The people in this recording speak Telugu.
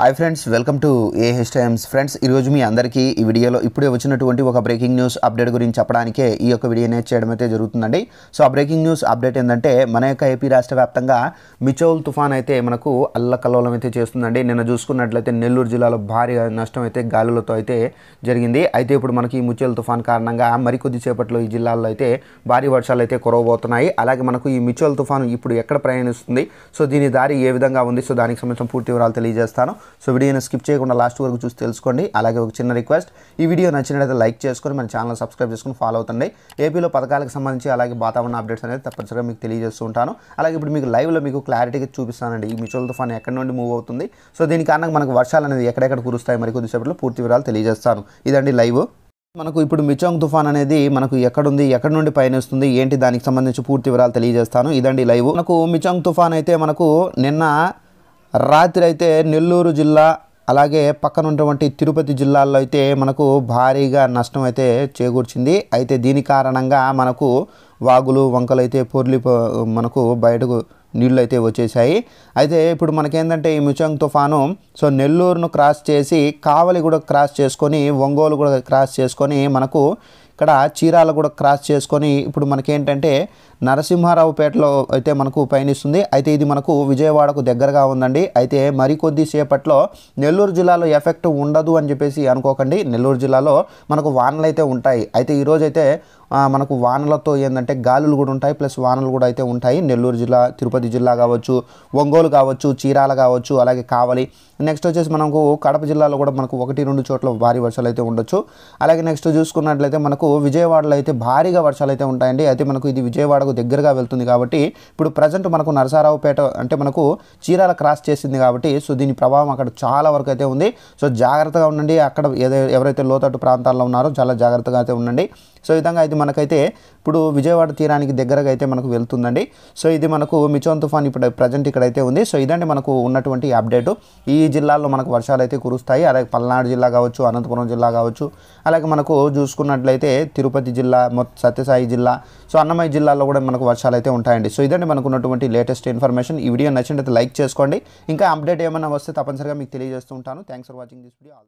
hi friends welcome to H Times friends ఈరోజు మీ అందరికీ ఈ వీడియోలో ఇప్పుడే వచ్చినటువంటి ఒక బ్రేకింగ్ న్యూస్ అప్డేట్ గురించి చెప్పడానికే ఈ యొక్క వీడియోనే చేయడం అయితే జరుగుతుందండి సో ఆ బ్రేకింగ్ న్యూస్ అప్డేట్ ఏంటంటే మన యొక్క ఏపీ రాష్ట్ర వ్యాప్తంగా మిచోల్ తుఫాన్ అయితే మనకు అల్లకల్లోలం అయితే చేస్తుందండి నిన్న చూసుకున్నట్లయితే నెల్లూరు జిల్లాలో భారీ నష్టం అయితే గాలులతో అయితే జరిగింది అయితే ఇప్పుడు మనకి మిచౌల్ తుఫాన్ కారణంగా మరికొద్ది సేపట్లో ఈ జిల్లాల్లో అయితే భారీ వర్షాలు అయితే కురవబోతున్నాయి అలాగే మనకు ఈ మిచోల్ తుఫాను ఇప్పుడు ఎక్కడ ప్రయాణిస్తుంది సో దీని దారి ఏ విధంగా ఉంది సో దానికి సంబంధించిన పూర్తి వివరాలు తెలియజేస్తాను సో వీడియోని స్కిప్ చేయకుండా లాస్ట్ వరకు చూసి తెలుసుకోండి అలాగే ఒక చిన్న రిక్వెస్ట్ ఈ వీడియో నచ్చినట్లయితే లైక్ చేసుకొని మన ఛానల్ సబ్స్క్రైబ్ చేసుకుని ఫాలో అవుతుంది ఏపీలో పథకాలకు సంబంధించి అలాగే వాతావరణ అప్డేట్స్ అనేది తప్పనిసరిగా మీకు తెలియజేస్తూ ఉంటాను అలాగే ఇప్పుడు మీకు లైవ్లో మీకు క్లారిటీగా చూపిస్తానండి ఈ మ్యూచువల్ తుఫాన్ ఎక్కడి నుండి మూవ్ అవుతుంది సో దీని కారణంగా మనకు వర్షాలు అనేది ఎక్కడెక్కడ కురుస్తాయి మరి కొద్దిసేపట్లో పూర్తి వివరాలు తెలియజేస్తాను ఇదండి లైవ్ మనకు ఇప్పుడు మిచోంగ్ తుఫాన్ అనేది మనకు ఎక్కడుంది ఎక్కడ నుండి పయనిస్తుంది ఏంటి దానికి సంబంధించి పూర్తి వివరాలు తెలియజేస్తాను ఇదండి లైవ్ మనకు మిచోంగ్ తుఫాన్ అయితే మనకు నిన్న రాత్రి అయితే నెల్లూరు జిల్లా అలాగే పక్కన ఉన్నటువంటి తిరుపతి జిల్లాల్లో అయితే మనకు భారీగా నష్టం అయితే చేకూర్చింది అయితే దీని కారణంగా మనకు వాగులు వంకలు అయితే పొర్లి మనకు బయటకు నీళ్ళు అయితే వచ్చేసాయి అయితే ఇప్పుడు మనకేంటంటే ఈ మిచంగ్ తుఫాను సో నెల్లూరును క్రాస్ చేసి కావలి కూడా క్రాస్ చేసుకొని ఒంగోలు కూడా క్రాస్ చేసుకొని మనకు ఇక్కడ చీరాల కూడా క్రాస్ చేసుకొని ఇప్పుడు మనకేంటంటే నరసింహారావుపేటలో అయితే మనకు పయనిస్తుంది అయితే ఇది మనకు విజయవాడకు దగ్గరగా ఉందండి అయితే మరికొద్ది సేపట్లో నెల్లూరు జిల్లాలో ఎఫెక్ట్ ఉండదు అని చెప్పేసి అనుకోకండి నెల్లూరు జిల్లాలో మనకు వానలు అయితే ఉంటాయి అయితే ఈరోజైతే మనకు వానలతో ఏంటంటే గాలులు కూడా ఉంటాయి ప్లస్ వానలు కూడా అయితే ఉంటాయి నెల్లూరు జిల్లా తిరుపతి జిల్లా కావచ్చు ఒంగోలు కావచ్చు చీరాల కావచ్చు అలాగే కావలి నెక్స్ట్ వచ్చేసి మనకు కడప జిల్లాలో కూడా మనకు ఒకటి రెండు చోట్ల భారీ వర్షాలు అయితే ఉండొచ్చు అలాగే నెక్స్ట్ చూసుకున్నట్లయితే మనకు విజయవాడలో అయితే భారీగా వర్షాలు అయితే ఉంటాయండి అయితే మనకు ఇది విజయవాడకు దగ్గరగా వెళ్తుంది కాబట్టి ఇప్పుడు ప్రజెంట్ మనకు నరసారావుపేట అంటే మనకు చీరాల క్రాస్ చేసింది కాబట్టి సో దీని ప్రభావం అక్కడ చాలా వరకు అయితే ఉంది సో జాగ్రత్తగా ఉండండి అక్కడ ఏదైతే ఎవరైతే లోతట్టు ప్రాంతాల్లో ఉన్నారో చాలా జాగ్రత్తగా అయితే ఉండండి సో ఈ విధంగా ఇది మనకైతే ఇప్పుడు విజయవాడ తీరానికి దగ్గరగా అయితే మనకు వెళ్తుందండి సో ఇది మనకు మిచోన్ తుఫాన్ ఇప్పుడు ప్రజెంట్ ఇక్కడైతే ఉంది సో ఇదండి మనకు ఉన్నటువంటి అప్డేటు ఈ జిల్లాల్లో మనకు వర్షాలు అయితే కురుస్తాయి అలాగే పల్నాడు జిల్లా కావచ్చు అనంతపురం జిల్లా కావచ్చు అలాగే మనకు చూసుకున్నట్లయితే తిరుపతి జిల్లా సత్యసాయి జిల్లా సో అన్నమయ్య జిల్లాలో కూడా మనకు వర్షాలు అయితే ఉంటాయండి సో ఇదండి మనకు ఉన్నటువంటి లేటెస్ట్ ఇన్ఫర్మేషన్ ఈ వీడియో నచ్చినట్లయితే లైక్ చేసుకోండి ఇంకా అప్డేట్ ఏమైనా వస్తే తప్పనిసరిగా మీకు తెలియజేస్తూ ఉంటాను thanks for watching this video